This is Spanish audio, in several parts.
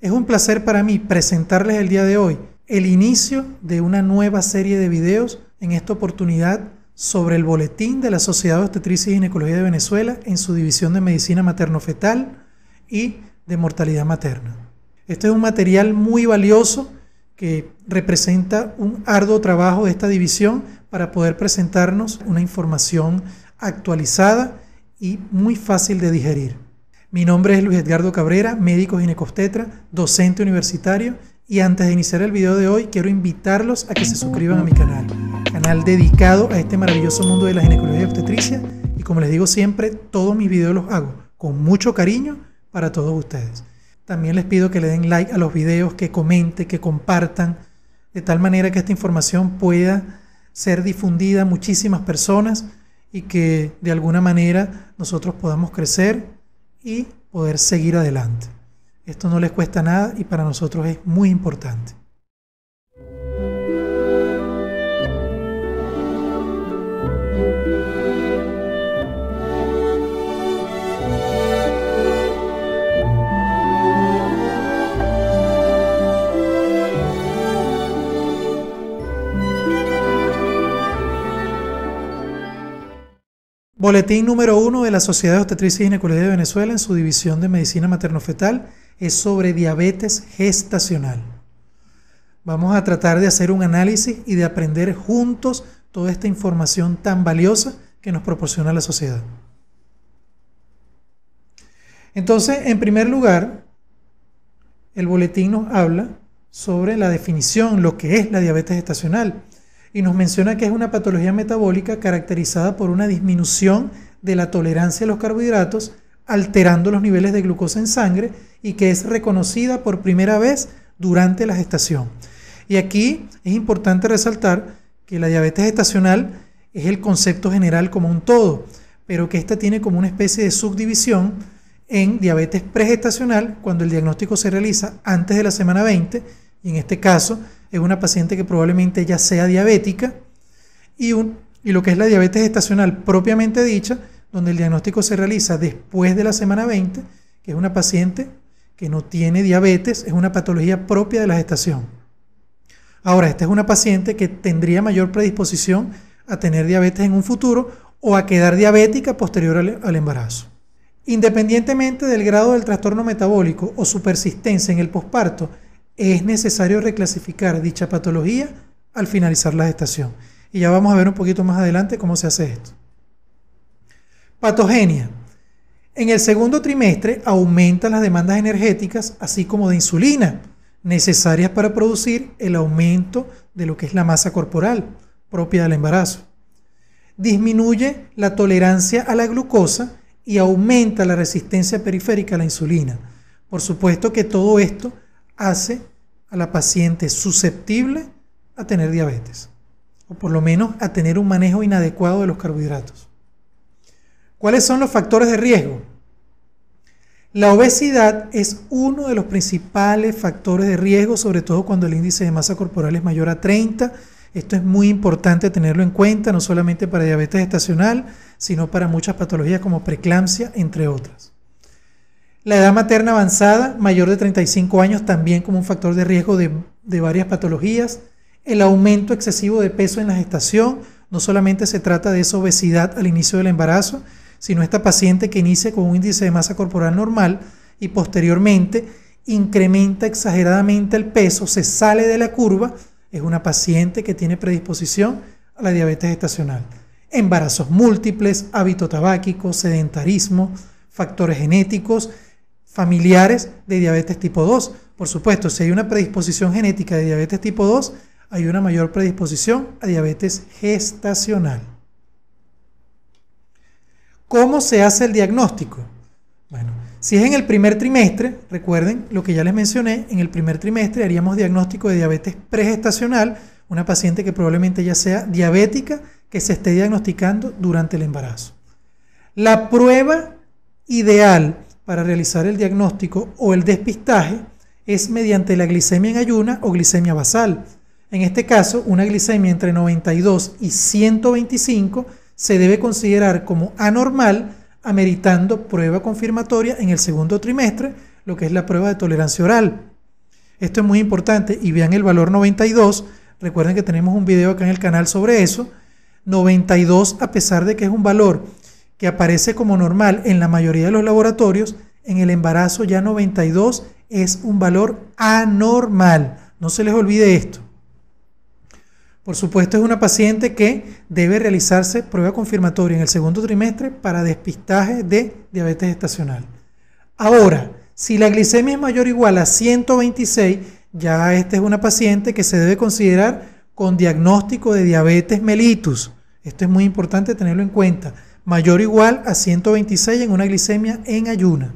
Es un placer para mí presentarles el día de hoy el inicio de una nueva serie de videos, en esta oportunidad sobre el boletín de la Sociedad de Obstetricia y Ginecología de Venezuela en su división de medicina materno-fetal y de mortalidad materna. Este es un material muy valioso que representa un arduo trabajo de esta división para poder presentarnos una información actualizada y muy fácil de digerir. Mi nombre es Luis Edgardo Cabrera, médico ginecostetra, docente universitario y antes de iniciar el video de hoy quiero invitarlos a que se suscriban a mi canal, canal dedicado a este maravilloso mundo de la ginecología y obstetricia y como les digo siempre, todos mis videos los hago con mucho cariño para todos ustedes. También les pido que le den like a los videos, que comenten, que compartan, de tal manera que esta información pueda ser difundida a muchísimas personas y que de alguna manera nosotros podamos crecer y poder seguir adelante. Esto no les cuesta nada y para nosotros es muy importante. Boletín número uno de la Sociedad de Obstetricia y Ginecología de Venezuela en su división de medicina materno-fetal es sobre diabetes gestacional. Vamos a tratar de hacer un análisis y de aprender juntos toda esta información tan valiosa que nos proporciona la sociedad. Entonces, en primer lugar, el boletín nos habla sobre la definición, lo que es la diabetes gestacional y nos menciona que es una patología metabólica caracterizada por una disminución de la tolerancia a los carbohidratos, alterando los niveles de glucosa en sangre y que es reconocida por primera vez durante la gestación. Y aquí es importante resaltar que la diabetes gestacional es el concepto general como un todo, pero que esta tiene como una especie de subdivisión en diabetes pregestacional cuando el diagnóstico se realiza antes de la semana 20 y en este caso es una paciente que probablemente ya sea diabética, y, y lo que es la diabetes estacional propiamente dicha, donde el diagnóstico se realiza después de la semana 20, que es una paciente que no tiene diabetes, es una patología propia de la gestación. Ahora, esta es una paciente que tendría mayor predisposición a tener diabetes en un futuro o a quedar diabética posterior al embarazo. Independientemente del grado del trastorno metabólico o su persistencia en el posparto, es necesario reclasificar dicha patología al finalizar la gestación. Y ya vamos a ver un poquito más adelante cómo se hace esto. Patogenia. En el segundo trimestre aumentan las demandas energéticas, así como de insulina, necesarias para producir el aumento de lo que es la masa corporal propia del embarazo. Disminuye la tolerancia a la glucosa y aumenta la resistencia periférica a la insulina. Por supuesto que todo esto hace a la paciente susceptible a tener diabetes, o por lo menos a tener un manejo inadecuado de los carbohidratos. ¿Cuáles son los factores de riesgo? La obesidad es uno de los principales factores de riesgo, sobre todo cuando el índice de masa corporal es mayor a 30. Esto es muy importante tenerlo en cuenta, no solamente para diabetes estacional, sino para muchas patologías como preeclampsia, entre otras. La edad materna avanzada, mayor de 35 años, también como un factor de riesgo de, varias patologías. El aumento excesivo de peso en la gestación, no solamente se trata de esa obesidad al inicio del embarazo, sino esta paciente que inicia con un índice de masa corporal normal y posteriormente incrementa exageradamente el peso, se sale de la curva, es una paciente que tiene predisposición a la diabetes gestacional. Embarazos múltiples, hábito tabáquico, sedentarismo, factores genéticos familiares de diabetes tipo 2. Por supuesto, si hay una predisposición genética de diabetes tipo 2, hay una mayor predisposición a diabetes gestacional. ¿Cómo se hace el diagnóstico? Bueno, si es en el primer trimestre, recuerden lo que ya les mencioné, en el primer trimestre haríamos diagnóstico de diabetes pregestacional, una paciente que probablemente ya sea diabética que se esté diagnosticando durante el embarazo. La prueba ideal para realizar el diagnóstico o el despistaje es mediante la glicemia en ayuna o glicemia basal. En este caso, una glicemia entre 92 y 125 se debe considerar como anormal, ameritando prueba confirmatoria en el segundo trimestre, lo que es la prueba de tolerancia oral. Esto es muy importante y vean el valor 92. Recuerden que tenemos un video acá en el canal sobre eso. 92, a pesar de que es un valor que aparece como normal en la mayoría de los laboratorios, en el embarazo ya 92 es un valor anormal. No se les olvide esto. Por supuesto, es una paciente que debe realizarse prueba confirmatoria en el segundo trimestre para despistaje de diabetes estacional. Ahora, si la glicemia es mayor o igual a 126, ya esta es una paciente que se debe considerar con diagnóstico de diabetes mellitus. Esto es muy importante tenerlo en cuenta mayor o igual a 126 en una glicemia en ayuna.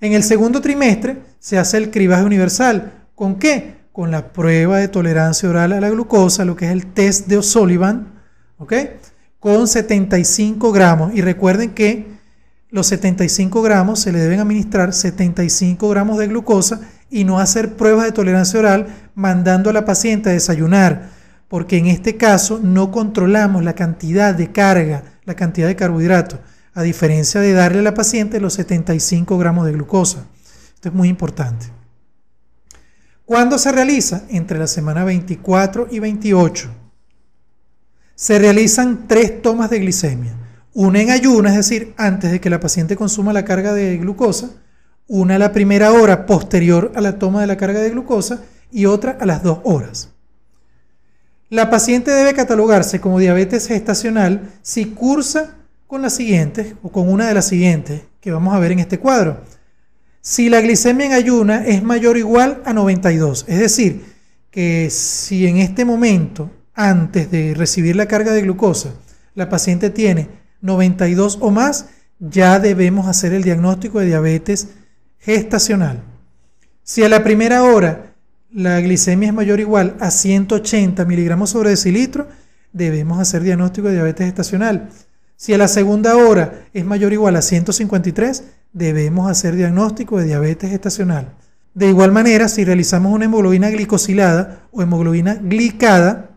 En el segundo trimestre se hace el cribaje universal. ¿Con qué? Con la prueba de tolerancia oral a la glucosa, lo que es el test de O'Sullivan, ¿ok? Con 75 gramos. Y recuerden que los 75 gramos se le deben administrar 75 gramos de glucosa y no hacer pruebas de tolerancia oral mandando a la paciente a desayunar porque en este caso no controlamos la cantidad de carga, la cantidad de carbohidratos, a diferencia de darle a la paciente los 75 gramos de glucosa. Esto es muy importante. ¿Cuándo se realiza? Entre la semana 24 y 28. Se realizan tres tomas de glicemia. Una en ayuno, es decir, antes de que la paciente consuma la carga de glucosa. Una a la primera hora posterior a la toma de la carga de glucosa y otra a las dos horas. La paciente debe catalogarse como diabetes gestacional si cursa con las siguientes o con una de las siguientes que vamos a ver en este cuadro. Si la glicemia en ayuna es mayor o igual a 92, es decir, que si en este momento, antes de recibir la carga de glucosa, la paciente tiene 92 o más, ya debemos hacer el diagnóstico de diabetes gestacional. Si a la primera hora la glicemia es mayor o igual a 180 miligramos sobre decilitro, debemos hacer diagnóstico de diabetes gestacional. Si a la segunda hora es mayor o igual a 153, debemos hacer diagnóstico de diabetes gestacional. De igual manera, si realizamos una hemoglobina glicosilada o hemoglobina glicada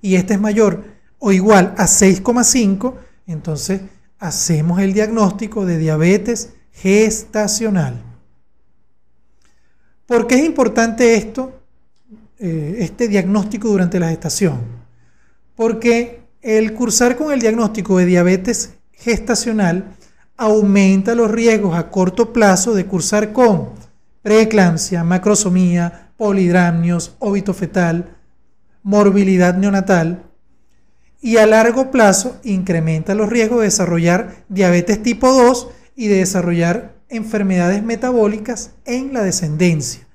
y esta es mayor o igual a 6,5, entonces hacemos el diagnóstico de diabetes gestacional. ¿Por qué es importante esto, eh, este diagnóstico durante la gestación? Porque el cursar con el diagnóstico de diabetes gestacional aumenta los riesgos a corto plazo de cursar con preeclampsia, macrosomía, polidramnios, óbito fetal, morbilidad neonatal y a largo plazo incrementa los riesgos de desarrollar diabetes tipo 2 y de desarrollar enfermedades metabólicas en la descendencia.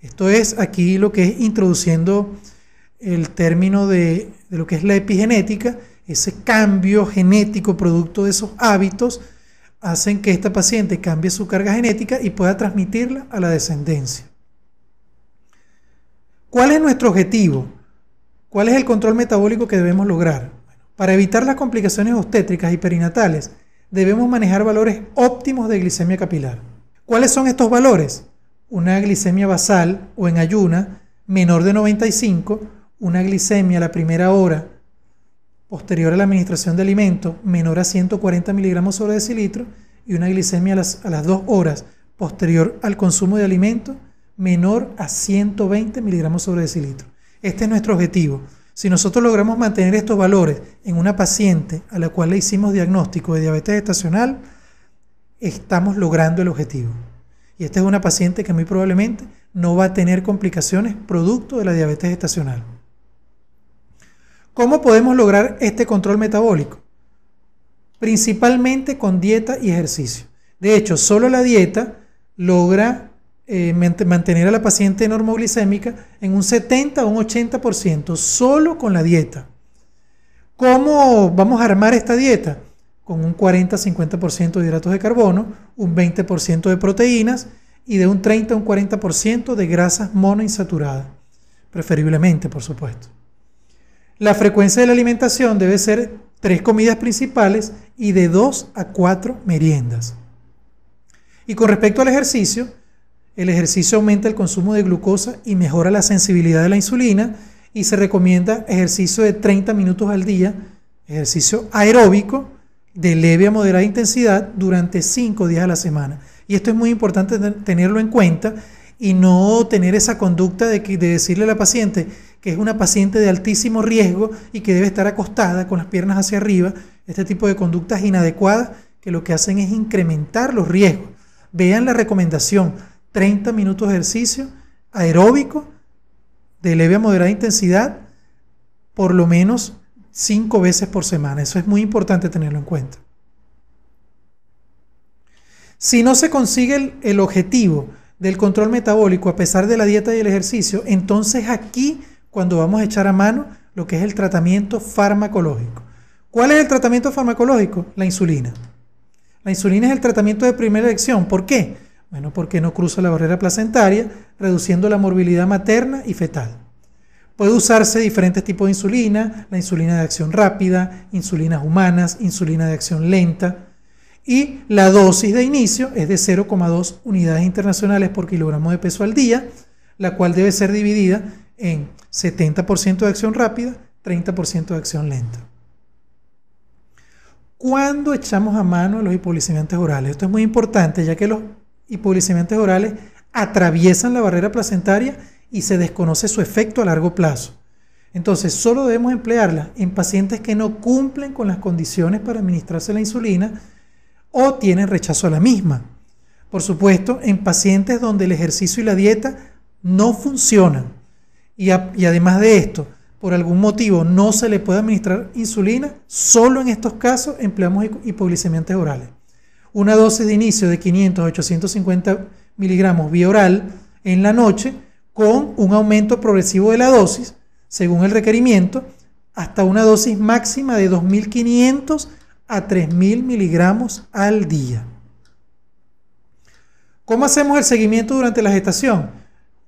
Esto es aquí lo que es introduciendo el término de, lo que es la epigenética, ese cambio genético producto de esos hábitos hacen que esta paciente cambie su carga genética y pueda transmitirla a la descendencia. ¿Cuál es nuestro objetivo? ¿Cuál es el control metabólico que debemos lograr? para evitar las complicaciones obstétricas y perinatales, debemos manejar valores óptimos de glicemia capilar. ¿Cuáles son estos valores? Una glicemia basal o en ayuna menor de 95, una glicemia a la primera hora posterior a la administración de alimento menor a 140 miligramos sobre decilitro y una glicemia a las, dos horas posterior al consumo de alimento menor a 120 miligramos sobre decilitro. Este es nuestro objetivo. Si nosotros logramos mantener estos valores en una paciente a la cual le hicimos diagnóstico de diabetes estacional, estamos logrando el objetivo. Y esta es una paciente que muy probablemente no va a tener complicaciones producto de la diabetes estacional. ¿Cómo podemos lograr este control metabólico? Principalmente con dieta y ejercicio. De hecho, solo la dieta logra eh, mantener a la paciente normoglicémica en un 70 o un 80% solo con la dieta. ¿Cómo vamos a armar esta dieta? Con un 40-50% de hidratos de carbono, un 20% de proteínas y de un 30 a un 40% de grasas monoinsaturadas, preferiblemente, por supuesto. La frecuencia de la alimentación debe ser tres comidas principales y de dos a cuatro meriendas. Y con respecto al ejercicio, el ejercicio aumenta el consumo de glucosa y mejora la sensibilidad de la insulina y se recomienda ejercicio de 30 minutos al día, ejercicio aeróbico de leve a moderada intensidad durante 5 días a la semana. Y esto es muy importante tenerlo en cuenta y no tener esa conducta de, decirle a la paciente que es una paciente de altísimo riesgo y que debe estar acostada con las piernas hacia arriba. Este tipo de conductas inadecuadas que lo que hacen es incrementar los riesgos. Vean la recomendación 30 minutos de ejercicio aeróbico de leve a moderada intensidad, por lo menos 5 veces por semana. Eso es muy importante tenerlo en cuenta. Si no se consigue el, objetivo del control metabólico a pesar de la dieta y el ejercicio, entonces aquí cuando vamos a echar a mano lo que es el tratamiento farmacológico. ¿Cuál es el tratamiento farmacológico? La insulina. La insulina es el tratamiento de primera elección. ¿Por qué? Bueno, porque no cruza la barrera placentaria, reduciendo la morbilidad materna y fetal. Puede usarse diferentes tipos de insulina, la insulina de acción rápida, insulinas humanas, insulina de acción lenta. Y la dosis de inicio es de 0,2 unidades internacionales por kilogramo de peso al día, la cual debe ser dividida en 70% de acción rápida, 30% de acción lenta. ¿Cuándo echamos a mano los hipoglicemiantes orales? Esto es muy importante ya que los y orales atraviesan la barrera placentaria y se desconoce su efecto a largo plazo. Entonces, solo debemos emplearla en pacientes que no cumplen con las condiciones para administrarse la insulina o tienen rechazo a la misma. Por supuesto, en pacientes donde el ejercicio y la dieta no funcionan y, además de esto, por algún motivo no se le puede administrar insulina, solo en estos casos empleamos hipoglicemiantes orales una dosis de inicio de 500 a 850 miligramos vía oral en la noche con un aumento progresivo de la dosis según el requerimiento hasta una dosis máxima de 2.500 a 3.000 miligramos al día. ¿Cómo hacemos el seguimiento durante la gestación?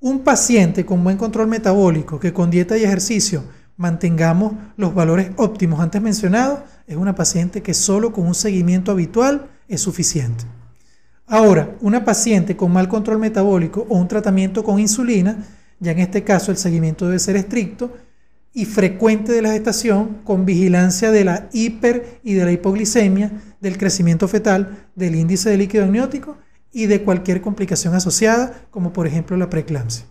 Un paciente con buen control metabólico que con dieta y ejercicio mantengamos los valores óptimos antes mencionados es una paciente que solo con un seguimiento habitual es suficiente. Ahora, una paciente con mal control metabólico o un tratamiento con insulina, ya en este caso el seguimiento debe ser estricto y frecuente de la gestación con vigilancia de la hiper y de la hipoglicemia, del crecimiento fetal, del índice de líquido amniótico y de cualquier complicación asociada, como por ejemplo la preeclampsia.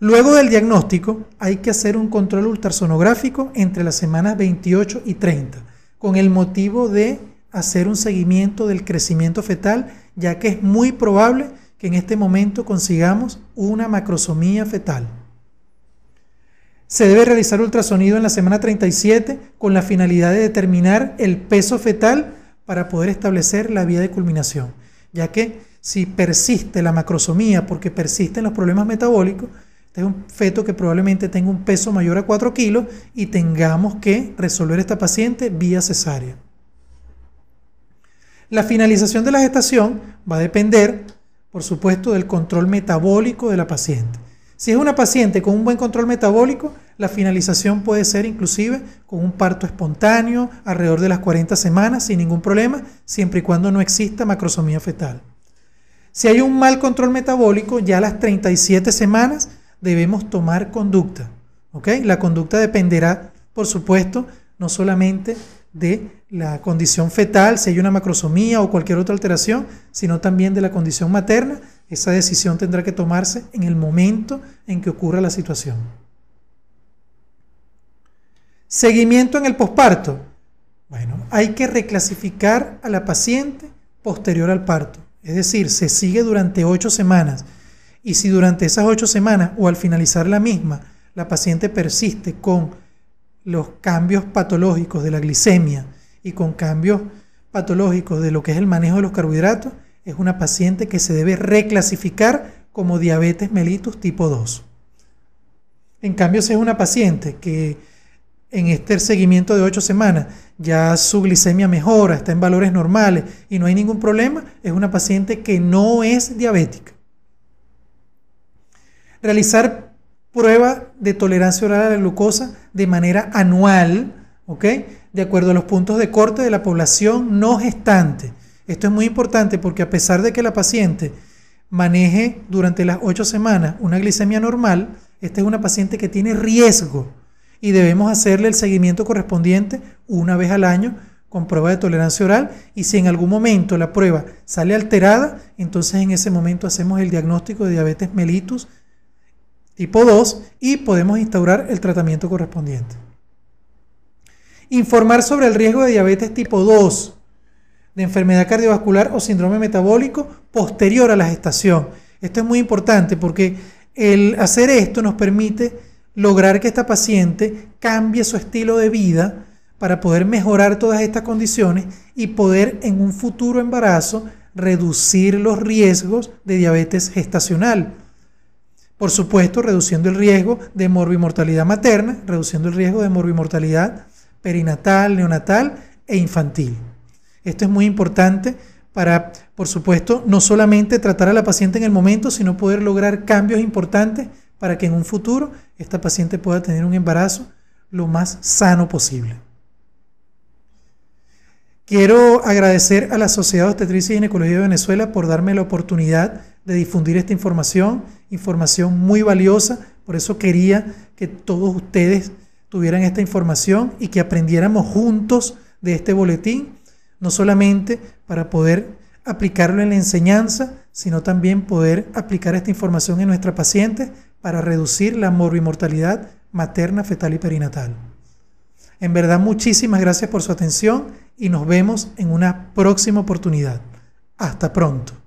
Luego del diagnóstico, hay que hacer un control ultrasonográfico entre las semanas 28 y 30, con el motivo de hacer un seguimiento del crecimiento fetal, ya que es muy probable que en este momento consigamos una macrosomía fetal. Se debe realizar ultrasonido en la semana 37 con la finalidad de determinar el peso fetal para poder establecer la vía de culminación, ya que si persiste la macrosomía porque persisten los problemas metabólicos, este es un feto que probablemente tenga un peso mayor a 4 kilos y tengamos que resolver esta paciente vía cesárea. La finalización de la gestación va a depender, por supuesto, del control metabólico de la paciente. Si es una paciente con un buen control metabólico, la finalización puede ser inclusive con un parto espontáneo alrededor de las 40 semanas sin ningún problema, siempre y cuando no exista macrosomía fetal. Si hay un mal control metabólico, ya a las 37 semanas debemos tomar conducta. La conducta dependerá, por supuesto, no solamente de la condición fetal, si hay una macrosomía o cualquier otra alteración, sino también de la condición materna. Esa decisión tendrá que tomarse en el momento en que ocurra la situación. Seguimiento en el posparto. Bueno, hay que reclasificar a la paciente posterior al parto. Es decir, se sigue durante ocho semanas. Y si durante esas ocho semanas o al finalizar la misma, la paciente persiste con los cambios patológicos de la glicemia y con cambios patológicos de lo que es el manejo de los carbohidratos, es una paciente que se debe reclasificar como diabetes mellitus tipo 2. En cambio, si es una paciente que en este seguimiento de 8 semanas ya su glicemia mejora, está en valores normales y no hay ningún problema, es una paciente que no es diabética. Realizar prueba de tolerancia oral a la glucosa de manera anual, ¿ok? De acuerdo a los puntos de corte de la población no gestante. Esto es muy importante porque a pesar de que la paciente maneje durante las ocho semanas una glicemia normal, esta es una paciente que tiene riesgo y debemos hacerle el seguimiento correspondiente una vez al año con prueba de tolerancia oral y si en algún momento la prueba sale alterada, entonces en ese momento hacemos el diagnóstico de diabetes mellitus tipo 2 y podemos instaurar el tratamiento correspondiente. Informar sobre el riesgo de diabetes tipo 2, de enfermedad cardiovascular o síndrome metabólico posterior a la gestación. Esto es muy importante porque el hacer esto nos permite lograr que esta paciente cambie su estilo de vida para poder mejorar todas estas condiciones y poder en un futuro embarazo reducir los riesgos de diabetes gestacional por supuesto, reduciendo el riesgo de morbimortalidad materna, reduciendo el riesgo de morbimortalidad perinatal, neonatal e infantil. Esto es muy importante para, por supuesto, no solamente tratar a la paciente en el momento, sino poder lograr cambios importantes para que en un futuro esta paciente pueda tener un embarazo lo más sano posible. Quiero agradecer a la Sociedad de Obstetricia y Ginecología de Venezuela por darme la oportunidad de difundir esta información información muy valiosa, por eso quería que todos ustedes tuvieran esta información y que aprendiéramos juntos de este boletín, no solamente para poder aplicarlo en la enseñanza, sino también poder aplicar esta información en nuestra paciente para reducir la morbimortalidad materna, fetal y perinatal. En verdad, muchísimas gracias por su atención y nos vemos en una próxima oportunidad. Hasta pronto.